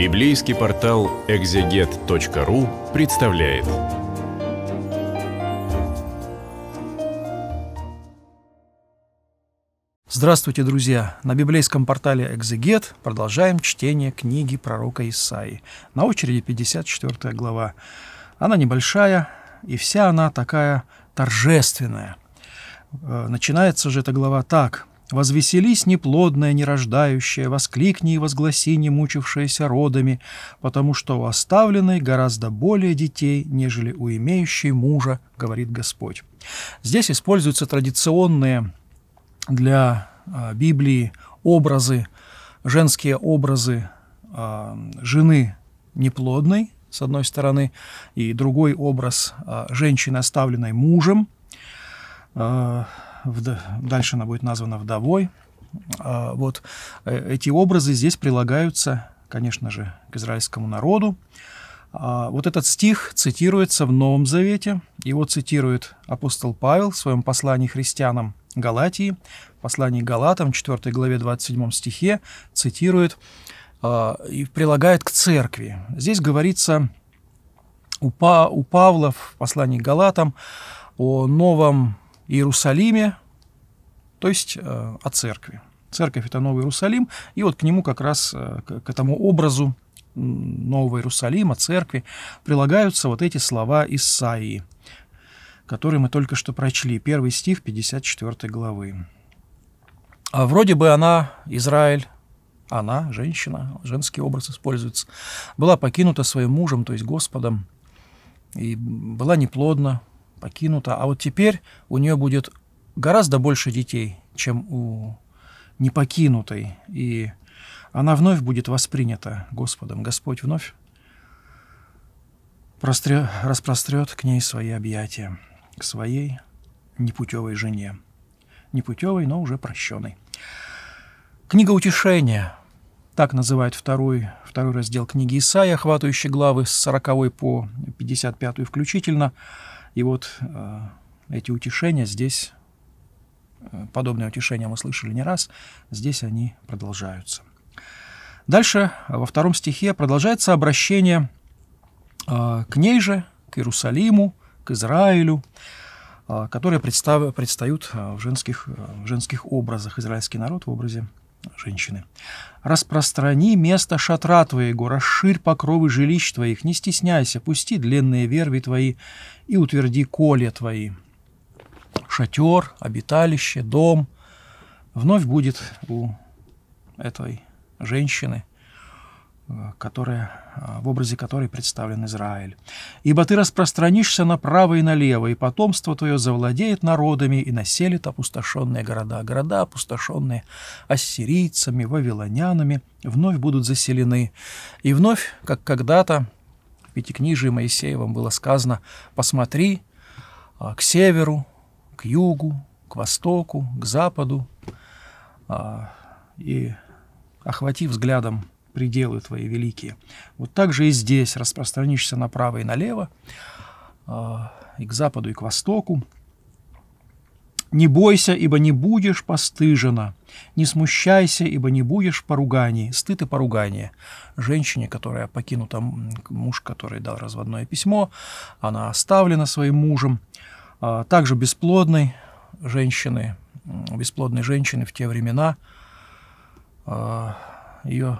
Библейский портал экзегет.ру представляет. Здравствуйте, друзья! На библейском портале «Экзегет» продолжаем чтение книги пророка Исаи. На очереди 54 глава. Она небольшая, и вся она такая торжественная. Э, начинается же эта глава так. Возвеселись неплодная, нерождающая, воскликни и возгласи не мучившаяся родами, потому что у оставленной гораздо более детей, нежели у имеющей мужа, говорит Господь. Здесь используются традиционные для а, Библии образы, женские образы а, жены неплодной, с одной стороны, и другой образ а, женщины, оставленной мужем, дальше она будет названа вдовой. А, вот э, эти образы здесь прилагаются, конечно же, к израильскому народу. А, вот этот стих цитируется в Новом Завете. Его цитирует апостол Павел в своем послании христианам Галатии, в послании Галатам, 4 главе 27 стихе, цитирует а, и прилагает к церкви. Здесь говорится у, Па, у Павла в послании Галатам о новом Иерусалиме, то есть э, о церкви. Церковь – это Новый Иерусалим, и вот к нему как раз, э, к этому образу Нового Иерусалима, церкви, прилагаются вот эти слова Исаии, которые мы только что прочли, первый стих 54 главы. А вроде бы она, Израиль, она, женщина, женский образ используется, была покинута своим мужем, то есть Господом, и была неплодна, покинута. А вот теперь у нее будет гораздо больше детей, чем у непокинутой. И она вновь будет воспринята Господом. Господь вновь простре... распрострет к ней свои объятия, к своей непутевой жене. Непутевой, но уже прощенной. Книга утешения. Так называют второй, второй раздел книги Исаия, охватывающий главы с 40 по 55 включительно – и вот э, эти утешения здесь, э, подобные утешения мы слышали не раз, здесь они продолжаются. Дальше, во втором стихе, продолжается обращение э, к ней же, к Иерусалиму, к Израилю, которые представ, предстают в женских, в женских образах. Израильский народ в образе женщины. «Распространи место шатра твоего, расширь покровы жилищ твоих, не стесняйся, пусти длинные верви твои и утверди коле твои. Шатер, обиталище, дом вновь будет у этой женщины – которая, а, в образе которой представлен Израиль. «Ибо ты распространишься направо и налево, и потомство твое завладеет народами и населит опустошенные города. Города, опустошенные ассирийцами, вавилонянами, вновь будут заселены. И вновь, как когда-то в Пятикнижии Моисеевым было сказано, «Посмотри а, к северу, к югу, к востоку, к западу». А, и, охвати взглядом пределы твои великие. Вот так же и здесь распространишься направо и налево, а, и к западу, и к востоку. Не бойся, ибо не будешь постыжена. Не смущайся, ибо не будешь поруганий. Стыд и поругание. Женщине, которая покинута, муж, который дал разводное письмо, она оставлена своим мужем. А, также бесплодной женщины, бесплодной женщины в те времена а, ее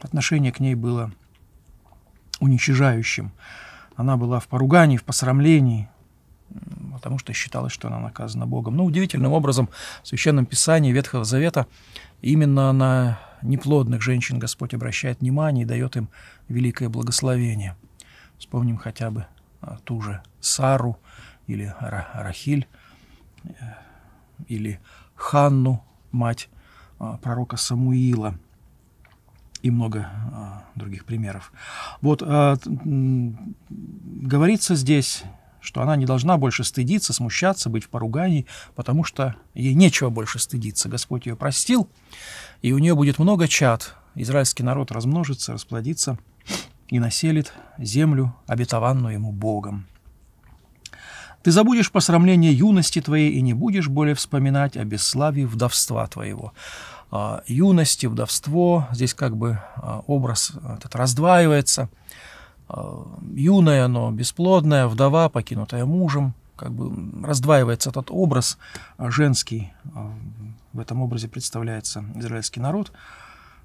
отношение к ней было уничижающим. Она была в поругании, в посрамлении, потому что считалось, что она наказана Богом. Но ну, удивительным образом в Священном Писании Ветхого Завета именно на неплодных женщин Господь обращает внимание и дает им великое благословение. Вспомним хотя бы а, ту же Сару или Рахиль, э, или Ханну, мать а, пророка Самуила – и много а, других примеров. Вот а, говорится здесь, что она не должна больше стыдиться, смущаться, быть в поругании, потому что ей нечего больше стыдиться. Господь ее простил, и у нее будет много чад. Израильский народ размножится, расплодится и населит землю, обетованную ему Богом. Ты забудешь посрамление юности твоей и не будешь более вспоминать о бесславии вдовства твоего. А, юности, вдовство. Здесь как бы а, образ а, этот раздваивается. Юная, но бесплодная, вдова, покинутая мужем. Как бы раздваивается этот образ женский. В этом образе представляется израильский народ.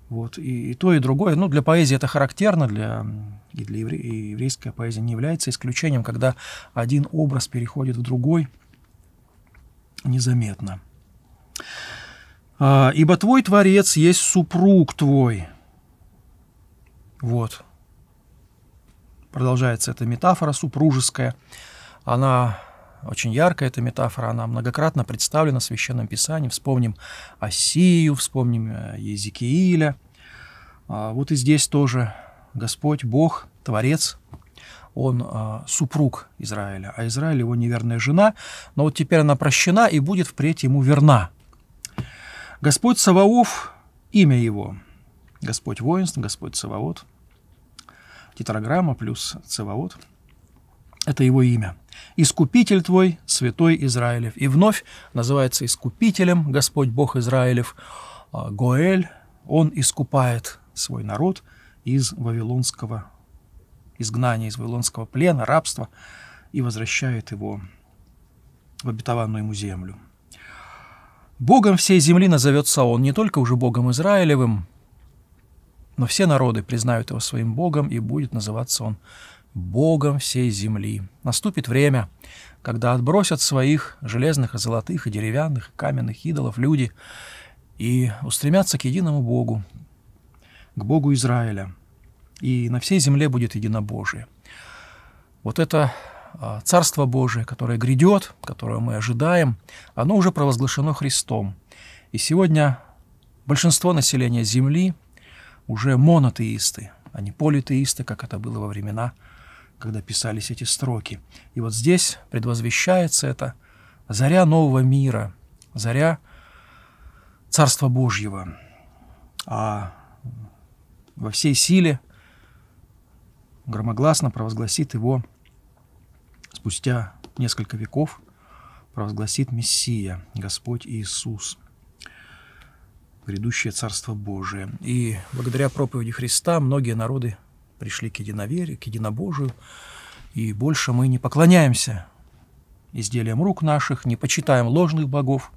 Вот. И, и то, и другое. Ну, для поэзии это характерно, для, и для евре, и еврейская поэзия не является исключением, когда один образ переходит в другой незаметно. А, «Ибо твой Творец есть супруг твой». Вот. Продолжается эта метафора супружеская. Она очень яркая, эта метафора, она многократно представлена в Священном Писании. Вспомним Осию, вспомним э, Езекииля. А, вот и здесь тоже Господь, Бог, Творец, он э, супруг Израиля, а Израиль его неверная жена, но вот теперь она прощена и будет впредь ему верна. Господь Саваоф – имя его. Господь воинств, Господь Саваот. Тетраграмма плюс Саваот – это его имя. «Искупитель твой, святой Израилев». И вновь называется «Искупителем Господь Бог Израилев». А, Гоэль, он искупает свой народ из вавилонского изгнания, из вавилонского плена, рабства и возвращает его в обетованную ему землю. Богом всей земли назовется он, не только уже Богом Израилевым, но все народы признают его своим Богом, и будет называться он Богом всей земли. Наступит время, когда отбросят своих железных и золотых, и деревянных, и каменных идолов люди и устремятся к единому Богу, к Богу Израиля. И на всей земле будет единобожие. Вот это а, Царство Божие, которое грядет, которое мы ожидаем, оно уже провозглашено Христом. И сегодня большинство населения Земли уже монотеисты, а не политеисты, как это было во времена, когда писались эти строки. И вот здесь предвозвещается это заря нового мира, заря Царства Божьего. А во всей силе громогласно провозгласит его спустя несколько веков провозгласит Мессия, Господь Иисус, грядущее Царство Божие. И благодаря проповеди Христа многие народы пришли к единоверию, к единобожию, и больше мы не поклоняемся изделиям рук наших, не почитаем ложных богов,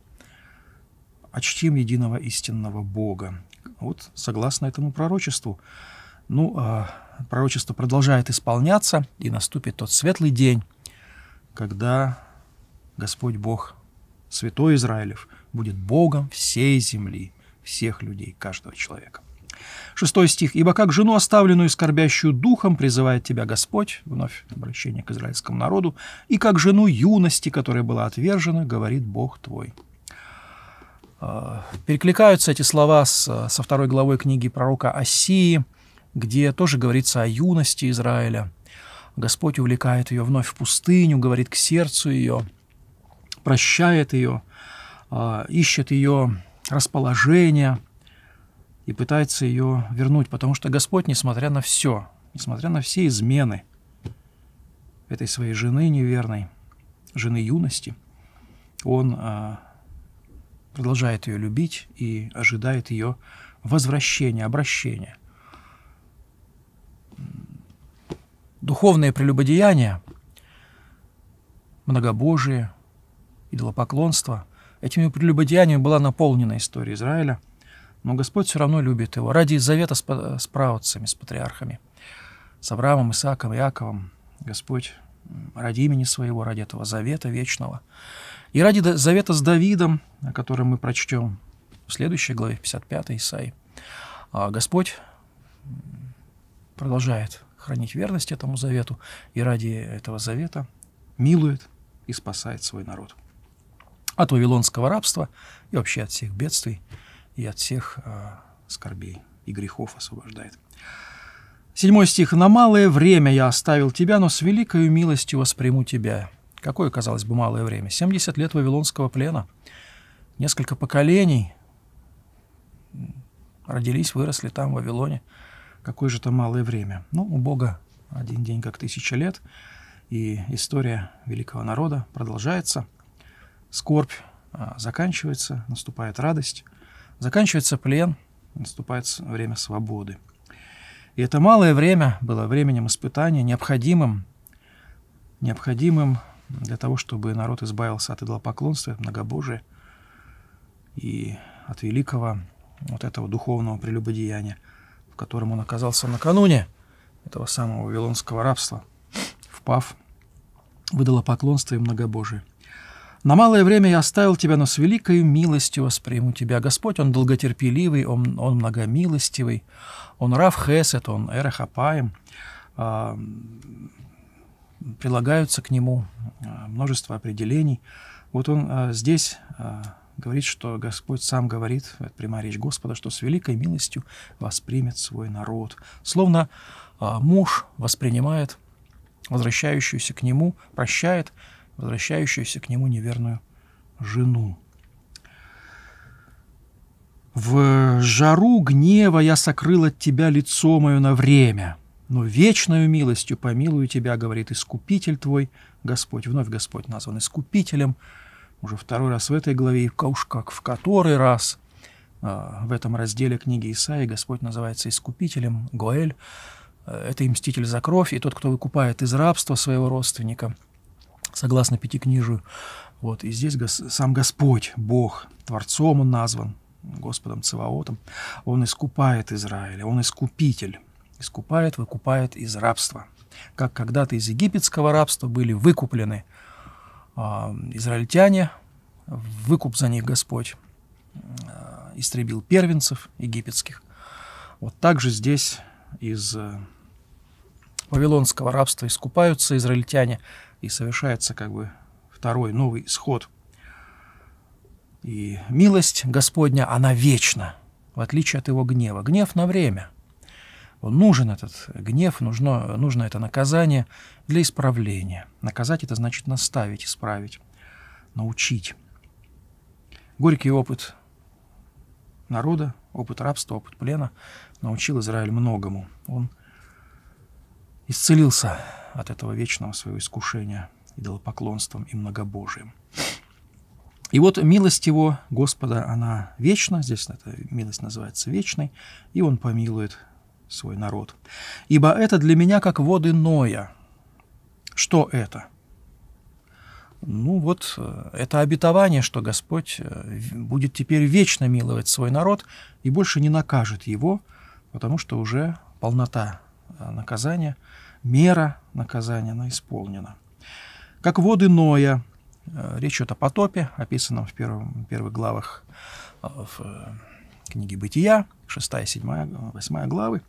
а чтим единого истинного Бога. Вот согласно этому пророчеству. Ну, а пророчество продолжает исполняться, и наступит тот светлый день, когда Господь Бог, святой Израилев, будет Богом всей земли, всех людей, каждого человека. Шестой стих. «Ибо как жену, оставленную и скорбящую духом, призывает тебя Господь», вновь обращение к израильскому народу, «и как жену юности, которая была отвержена, говорит Бог твой». А, перекликаются эти слова со второй главой книги пророка Осии, где тоже говорится о юности Израиля, Господь увлекает ее вновь в пустыню, говорит к сердцу ее, прощает ее, а, ищет ее расположение и пытается ее вернуть, потому что Господь, несмотря на все, несмотря на все измены этой своей жены неверной, жены юности, Он а, продолжает ее любить и ожидает ее возвращения, обращения – духовные прелюбодеяния, многобожие, идолопоклонство, этими прелюбодеяниями была наполнена история Израиля, но Господь все равно любит его ради завета с, с правоцами, с патриархами, с Авраамом, Исааком, Иаковом. Господь ради имени своего, ради этого завета вечного. И ради завета с Давидом, о котором мы прочтем в следующей главе 55 Исаи, а Господь продолжает хранить верность этому завету, и ради этого завета милует и спасает свой народ. От вавилонского рабства и вообще от всех бедствий и от всех э, скорбей и грехов освобождает. Седьмой стих. «На малое время я оставил тебя, но с великою милостью восприму тебя». Какое, казалось бы, малое время? 70 лет вавилонского плена. Несколько поколений родились, выросли там, в Вавилоне какое же это малое время. Ну, у Бога один день как тысяча лет, и история великого народа продолжается. Скорбь а, заканчивается, наступает радость, заканчивается плен, наступает время свободы. И это малое время было временем испытания, необходимым, необходимым для того, чтобы народ избавился от идолопоклонства, от многобожия и от великого вот этого духовного прелюбодеяния – в котором он оказался накануне этого самого вавилонского рабства, впав, выдала поклонство и многобожие. «На малое время я оставил тебя, но с великою милостью восприму тебя. Господь, Он долготерпеливый, Он, он многомилостивый, Он Рав Хесет, Он Эрахапаем». А, прилагаются к нему а, множество определений. Вот он а, здесь говорит, что Господь сам говорит, это прямая речь Господа, что с великой милостью воспримет свой народ. Словно а, муж воспринимает возвращающуюся к нему, прощает возвращающуюся к нему неверную жену. В жару гнева я сокрыл от тебя лицо мое на время, но вечную милостью помилую тебя, говорит Искупитель твой, Господь, вновь Господь назван Искупителем, уже второй раз в этой главе, и уж как в который раз а, в этом разделе книги Исаи Господь называется Искупителем, Гоэль, э, это и мститель за кровь, и тот, кто выкупает из рабства своего родственника, согласно Пятикнижию. Вот, и здесь гос, сам Господь, Бог, Творцом он назван, Господом Циваотом, он искупает Израиль он искупитель, искупает, выкупает из рабства. Как когда-то из египетского рабства были выкуплены – израильтяне, выкуп за них Господь э, истребил первенцев египетских. Вот так же здесь из э, вавилонского рабства искупаются израильтяне, и совершается как бы второй новый исход. И милость Господня, она вечна, в отличие от его гнева. Гнев на время – нужен этот гнев, нужно, нужно это наказание для исправления. Наказать – это значит наставить, исправить, научить. Горький опыт народа, опыт рабства, опыт плена научил Израиль многому. Он исцелился от этого вечного своего искушения идолопоклонством и многобожием. И вот милость его, Господа, она вечна, здесь эта милость называется вечной, и он помилует свой народ. Ибо это для меня как воды Ноя. Что это? Ну вот, э, это обетование, что Господь э, будет теперь вечно миловать свой народ и больше не накажет его, потому что уже полнота э, наказания, мера наказания, она исполнена. Как воды Ноя, речь идет о потопе, описанном в первом, первых главах в книги Бытия, 6, 7, 8 главы.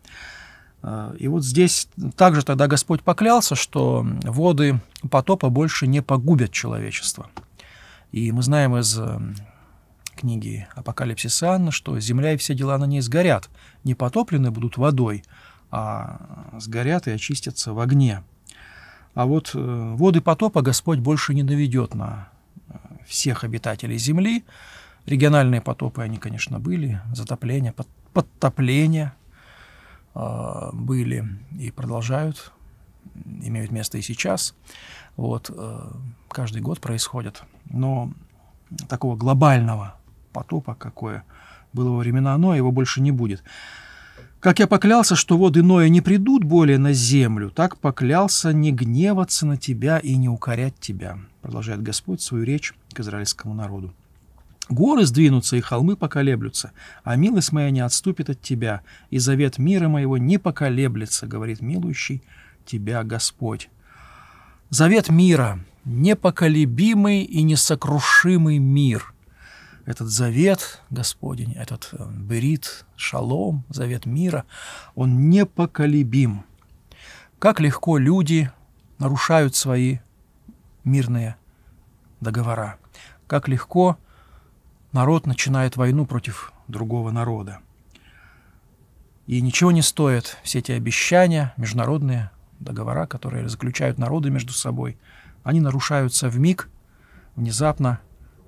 А, и вот здесь также тогда Господь поклялся, что воды потопа больше не погубят человечество. И мы знаем из э, книги Апокалипсиса Анна, что земля и все дела на ней сгорят, не потоплены будут водой, а сгорят и очистятся в огне. А вот э, воды потопа Господь больше не наведет на э, всех обитателей земли, Региональные потопы, они, конечно, были, затопления, под, подтопления э, были и продолжают, имеют место и сейчас. Вот, э, каждый год происходят. Но такого глобального потопа, какое было во времена Ноя, его больше не будет. Как я поклялся, что воды Ноя не придут более на землю, так поклялся не гневаться на тебя и не укорять тебя, продолжает Господь свою речь к израильскому народу. Горы сдвинутся, и холмы поколеблются, а милость моя не отступит от тебя, и завет мира моего не поколеблется, говорит милующий тебя Господь. Завет мира, непоколебимый и несокрушимый мир. Этот завет Господень, этот э, берит, шалом, завет мира, он непоколебим. Как легко люди нарушают свои мирные договора. Как легко народ начинает войну против другого народа. И ничего не стоят все эти обещания, международные договора, которые заключают народы между собой. Они нарушаются в миг, внезапно,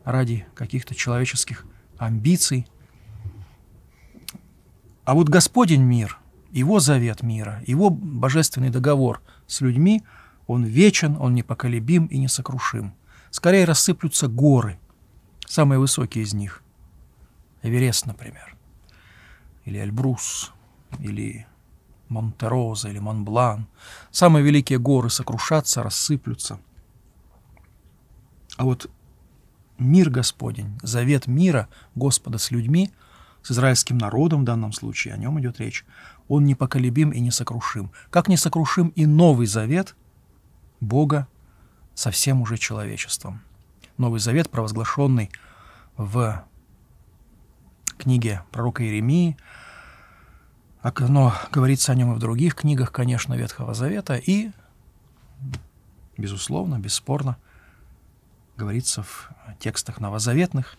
ради каких-то человеческих амбиций. А вот Господень мир, Его завет мира, Его божественный договор с людьми, он вечен, он непоколебим и несокрушим. Скорее рассыплются горы – Самые высокие из них. Эверест, например. Или Эльбрус. Или Монтероза. Или Монблан. Самые великие горы сокрушатся, рассыплются. А вот мир Господень, завет мира Господа с людьми, с израильским народом в данном случае, о нем идет речь, он непоколебим и несокрушим. Как несокрушим и новый завет Бога со всем уже человечеством. Новый Завет, провозглашенный в книге пророка Иеремии. Но говорится о нем и в других книгах, конечно, Ветхого Завета. И, безусловно, бесспорно, говорится в текстах новозаветных,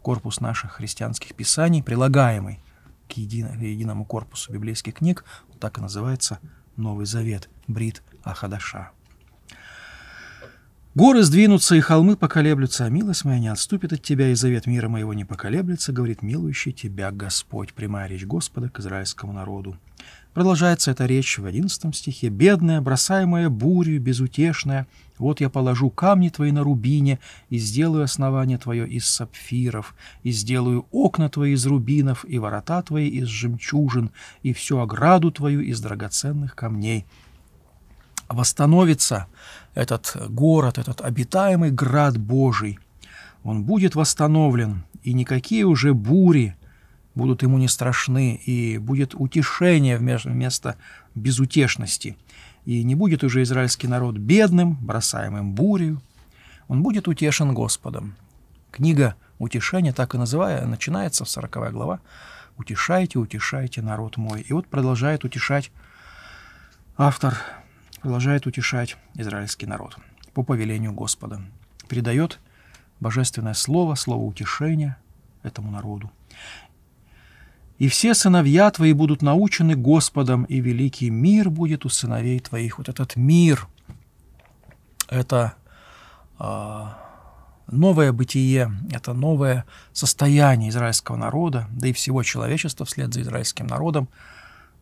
корпус наших христианских писаний, прилагаемый к, единому корпусу библейских книг, так и называется Новый Завет, Брит Ахадаша. Горы сдвинутся, и холмы поколеблются, а милость моя не отступит от тебя, и завет мира моего не поколеблется, говорит милующий тебя Господь, прямая речь Господа к израильскому народу. Продолжается эта речь в одиннадцатом стихе. «Бедная, бросаемая бурью, безутешная, вот я положу камни твои на рубине, и сделаю основание твое из сапфиров, и сделаю окна твои из рубинов, и ворота твои из жемчужин, и всю ограду твою из драгоценных камней» восстановится этот город, этот обитаемый град Божий. Он будет восстановлен, и никакие уже бури будут ему не страшны, и будет утешение вместо безутешности. И не будет уже израильский народ бедным, бросаемым бурю. Он будет утешен Господом. Книга «Утешение», так и называя, начинается в 40 глава. «Утешайте, утешайте народ мой». И вот продолжает утешать автор продолжает утешать израильский народ по повелению Господа. Передает божественное слово, слово утешения этому народу. «И все сыновья твои будут научены Господом, и великий мир будет у сыновей твоих». Вот этот мир – это а, новое бытие, это новое состояние израильского народа, да и всего человечества вслед за израильским народом.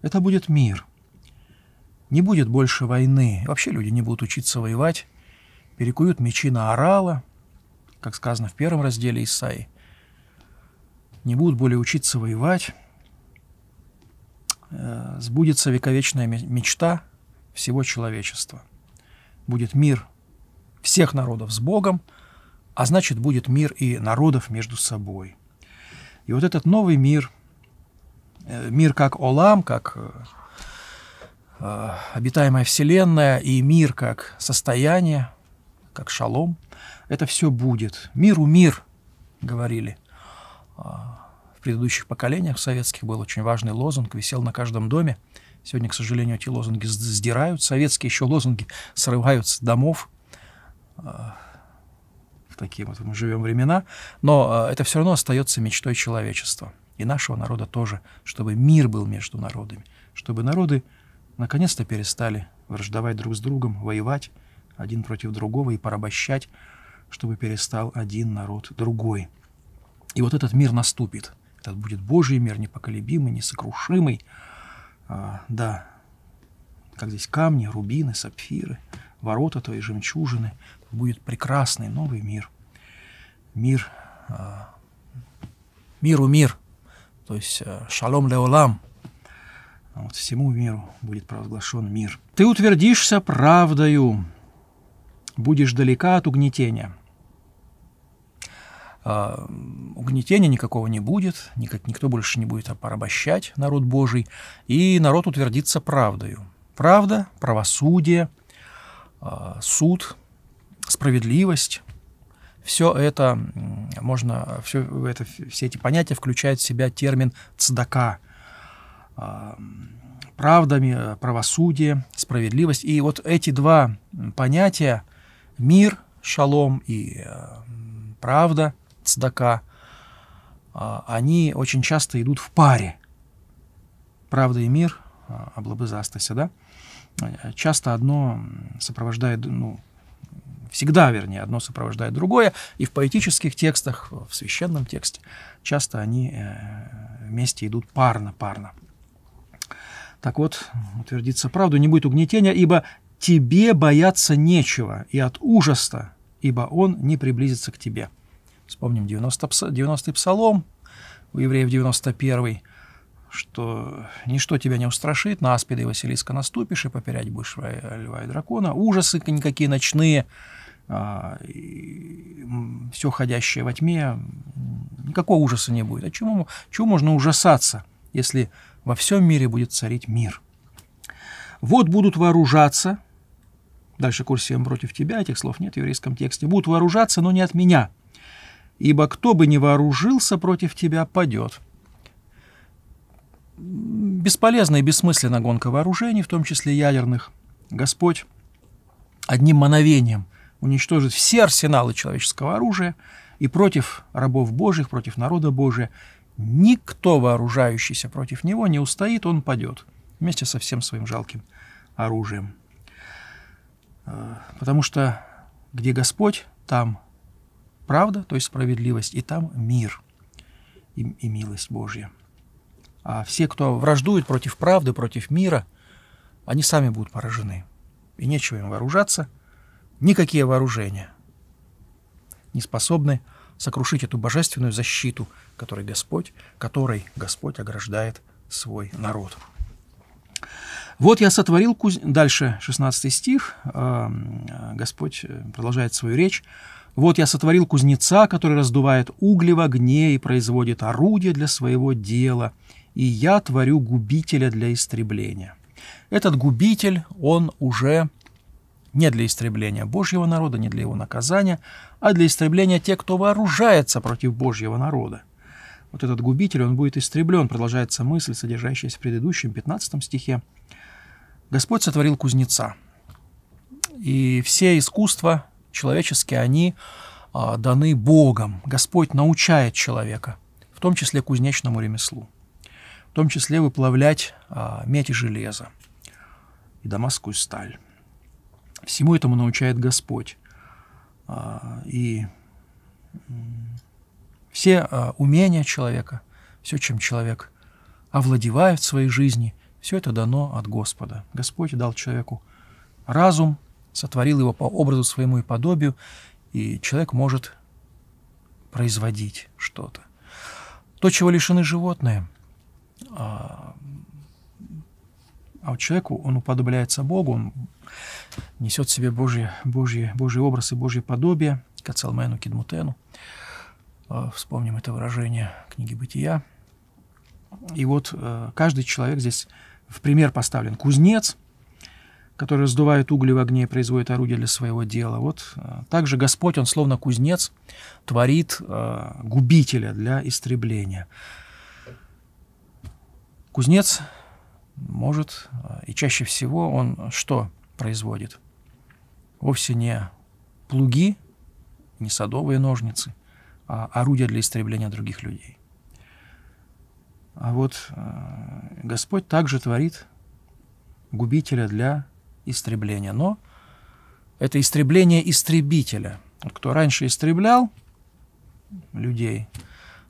Это будет мир – не будет больше войны. Вообще люди не будут учиться воевать. Перекуют мечи на орала, как сказано в первом разделе Исаи. Не будут более учиться воевать. Э, сбудется вековечная мечта всего человечества. Будет мир всех народов с Богом, а значит, будет мир и народов между собой. И вот этот новый мир, э, мир как Олам, как э, Э, обитаемая Вселенная и мир как состояние, как шалом, это все будет. Миру мир, говорили. А, в предыдущих поколениях советских был очень важный лозунг, висел на каждом доме. Сегодня, к сожалению, эти лозунги сдирают. Советские еще лозунги срываются с домов. А, в такие вот мы живем времена. Но а, это все равно остается мечтой человечества. И нашего народа тоже, чтобы мир был между народами, чтобы народы наконец-то перестали враждовать друг с другом, воевать один против другого и порабощать, чтобы перестал один народ другой. И вот этот мир наступит. Этот будет Божий мир, непоколебимый, несокрушимый. А, да, как здесь камни, рубины, сапфиры, ворота твои, жемчужины. Будет прекрасный новый мир. Мир, а, миру мир. То есть а, шалом леолам – а вот всему миру будет провозглашен мир. Ты утвердишься правдою, будешь далека от угнетения. А, угнетения никакого не будет, никак, никто больше не будет порабощать народ Божий, и народ утвердится правдою. Правда, правосудие, а, суд, справедливость все это можно, все, это, все эти понятия включают в себя термин цдака, правдами, э, правосудие, справедливость. И вот эти два понятия, мир, шалом и правда, цдака, а, они очень часто идут в паре. Правда и мир, а, облабызастася, да? Э, часто одно сопровождает, ну, всегда, вернее, одно сопровождает другое, и в поэтических текстах, в священном тексте часто они э, вместе идут парно-парно. Так вот, утвердится правду, не будет угнетения, ибо тебе бояться нечего, и от ужаса, ибо он не приблизится к тебе. Вспомним 90, й псалом, у евреев 91-й, что ничто тебя не устрашит, на аспиды и Василиска наступишь, и поперять будешь льва и дракона, ужасы никакие ночные, а, все ходящее во тьме, никакого ужаса не будет. А чему, чему можно ужасаться? если во всем мире будет царить мир. Вот будут вооружаться, дальше курс против тебя, этих слов нет в еврейском тексте, будут вооружаться, но не от меня, ибо кто бы не вооружился против тебя, падет. Бесполезна и бессмысленна гонка вооружений, в том числе ядерных. Господь одним мановением уничтожит все арсеналы человеческого оружия, и против рабов Божьих, против народа Божия Никто, вооружающийся против него, не устоит, он падет вместе со всем своим жалким оружием. Э, потому что где Господь, там правда, то есть справедливость, и там мир и, и милость Божья. А все, кто враждует против правды, против мира, они сами будут поражены. И нечего им вооружаться. Никакие вооружения не способны сокрушить эту божественную защиту, которой Господь, которой Господь ограждает свой народ. Вот я сотворил куз... Дальше 16 стих. Эм, э, Господь э, продолжает свою речь. Вот я сотворил кузнеца, который раздувает угли в огне и производит орудие для своего дела. И я творю губителя для истребления. Этот губитель, он уже не для истребления Божьего народа, не для его наказания, а для истребления тех, кто вооружается против Божьего народа. Вот этот губитель, он будет истреблен, продолжается мысль, содержащаяся в предыдущем 15 стихе. Господь сотворил кузнеца. И все искусства человеческие, они а, даны Богом. Господь научает человека, в том числе кузнечному ремеслу, в том числе выплавлять а, медь и железо и дамасскую сталь. Всему этому научает Господь. А, и все а, умения человека, все, чем человек овладевает в своей жизни, все это дано от Господа. Господь дал человеку разум, сотворил его по образу своему и подобию, и человек может производить что-то. То, чего лишены животные, а, а вот человеку, он уподобляется Богу, он несет в себе Божий, Божий, Божий образ и Божье подобие, Кацалмену, Кидмутену. А, вспомним это выражение книги «Бытия». И вот э, каждый человек здесь в пример поставлен. Кузнец, который раздувает угли в огне и производит орудие для своего дела. Вот э, также Господь, Он словно кузнец, творит э, губителя для истребления. Кузнец может, и чаще всего он что производит? Вовсе не плуги, не садовые ножницы, а орудия для истребления других людей. А вот э, Господь также творит губителя для истребления, но это истребление истребителя. Вот кто раньше истреблял людей,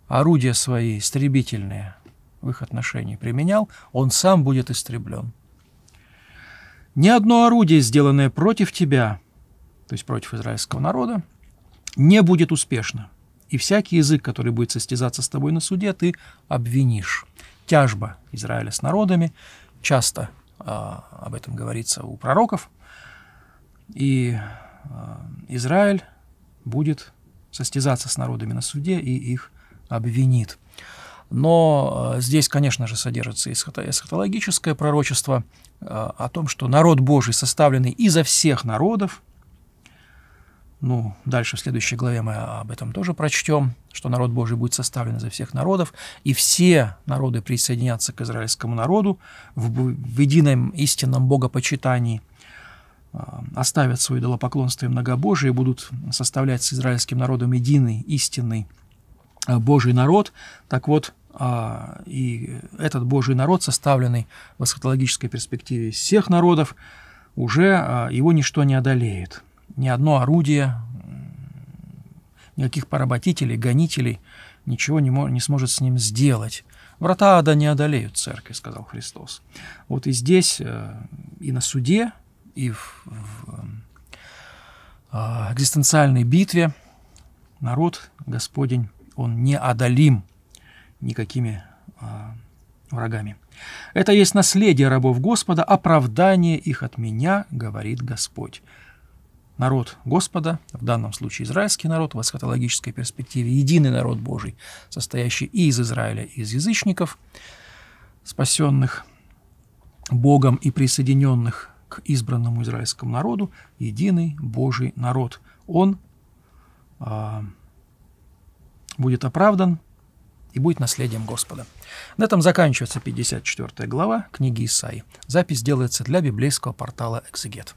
орудия свои истребительные в их отношении применял, он сам будет истреблен. Ни одно орудие, сделанное против тебя, то есть против израильского народа, не будет успешно. И всякий язык, который будет состязаться с тобой на суде, ты обвинишь. Тяжба Израиля с народами, часто э, об этом говорится у пророков, и э, Израиль будет состязаться с народами на суде и их обвинит. Но э, здесь, конечно же, содержится эсхатологическое пророчество э, о том, что народ Божий, составленный изо всех народов, ну, дальше в следующей главе мы об этом тоже прочтем, что народ Божий будет составлен изо всех народов, и все народы присоединятся к израильскому народу в, в едином истинном богопочитании, э, оставят свое идолопоклонство и многобожие, будут составлять с израильским народом единый истинный Божий народ. Так вот, а, и этот Божий народ, составленный в эсхатологической перспективе всех народов, уже а, его ничто не одолеет. Ни одно орудие, никаких поработителей, гонителей ничего не, не сможет с ним сделать. Врата ада не одолеют Церкви, сказал Христос. Вот и здесь, э, и на суде, и в, в э, а, экзистенциальной битве народ Господень, он неодолим никакими а, врагами. Это есть наследие рабов Господа, оправдание их от меня, говорит Господь. Народ Господа, в данном случае израильский народ, в эсхатологической перспективе единый народ Божий, состоящий и из Израиля, и из язычников, спасенных Богом и присоединенных к избранному израильскому народу, единый Божий народ. Он а, будет оправдан, и будет наследием Господа. На этом заканчивается 54 глава книги Исаи. Запись делается для библейского портала «Экзегет».